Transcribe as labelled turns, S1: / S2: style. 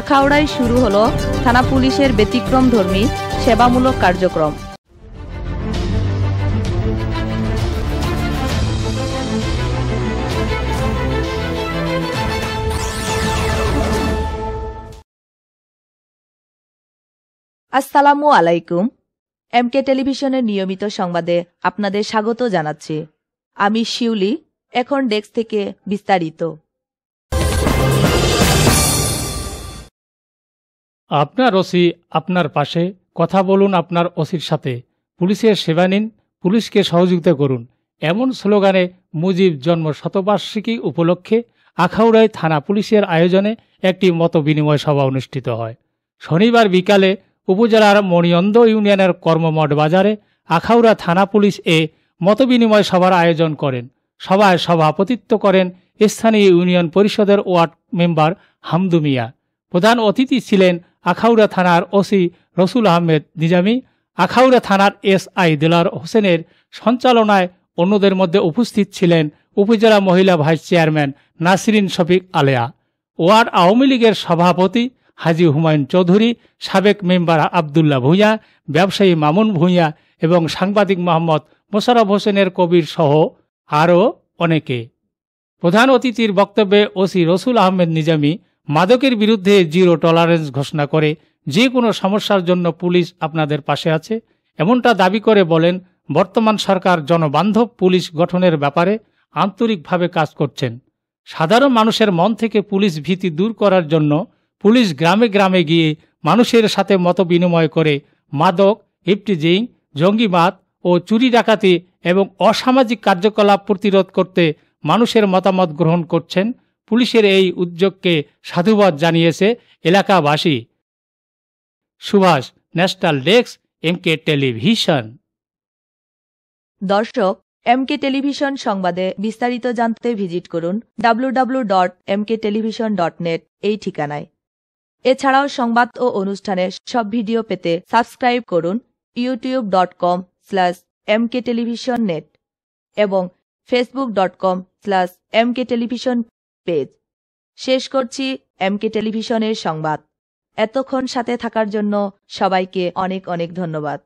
S1: আখাউড়ায় শুরু হল থানা পুলিশের ব্যতিক্রম ধর্মী সেবামূলক কার্যক্রম আসসালামু আলাইকুম এমকে টেলিভিশনের নিয়মিত সংবাদে আপনাদের স্বাগত জানাচ্ছি আমি শিউলি এখন ডেস্ক থেকে বিস্তারিত
S2: আপনার ওসি আপনার পাশে কথা বলুন আপনার ওসির সাথে পুলিশের সেবা নিন পুলিশকে সহযোগিতা করুন এমন স্লোগানে মুজিব জন্ম শতবার্ষিকী উপলক্ষে আখাউড়ায় থানা পুলিশের আয়োজনে একটি মত বিনিময় সভা অনুষ্ঠিত হয় শনিবার বিকালে উপজেলার মণিয়ন্দ ইউনিয়নের কর্মমঠ বাজারে আখাউড়া থানা পুলিশ এ মতবিনিময় সভার আয়োজন করেন সভায় সভাপতিত্ব করেন স্থানীয় ইউনিয়ন পরিষদের ওয়ার্ড মেম্বার হামদু মিয়া প্রধান অতিথি ছিলেন আখাউড়া থানার ওসি রসুল আহমেদ নিজামী আখাউড়া থানার এসআই দিলার হোসেনের সঞ্চালনায় অন্যদের মধ্যে উপস্থিত ছিলেন উপজেলা মহিলা vice chairman Nasrin Shafiq Aleya ward Awami লীগের সভাপতি হাজি হুমায়ুন চৌধুরী সাবেক মেম্বার আবদুল্লাহ ভূঁইয়া ব্যবসায়ী মামুন ভূঁইয়া এবং সাংবাদিক মোহাম্মদ মোশারফ হোসেনের কবির সহ আরও অনেকে প্রধান অতিথির বক্তব্যে ওসি রসুল আহমেদ নিজামী মাদকের বিরুদ্ধে জিরো টলারেন্স ঘোষণা করে যে কোনো সমস্যার জন্য পুলিশ আপনাদের পাশে আছে এমনটা দাবি করে বলেন বর্তমান সরকার জনবান্ধব পুলিশ গঠনের ব্যাপারে আন্তরিকভাবে কাজ করছেন সাধারণ মানুষের মন থেকে পুলিশ ভীতি দূর করার জন্য পুলিশ গ্রামে গ্রামে গিয়ে মানুষের সাথে মত বিনিময় করে মাদক হিপটিজিং জঙ্গিবাদ ও চুরি ডাকাতি এবং অসামাজিক কার্যকলাপ প্রতিরোধ করতে মানুষের মতামত গ্রহণ করছেন পুলিশের এই উদ্যোগকে সাধুবাদ জানিয়েছে এলাকাবাসী Subhash national desk M K television
S1: দর্শক এম কে টেলিভিশন সংবাদে বিস্তারিত জানতে ভিজিট করুন W dot K television dot net এই ঠিকানায় এছাড়াও সংবাদ ও অনুষ্ঠানের সব ভিডিও পেতে সাবস্ক্রাইব করুন YouTube dot com slash K television net এবং Facebook dot com slash K television page শেষ করছি এমকে টেলিভিশনের সংবাদ এতক্ষণ সাথে থাকার জন্য সবাইকে অনেক অনেক ধন্যবাদ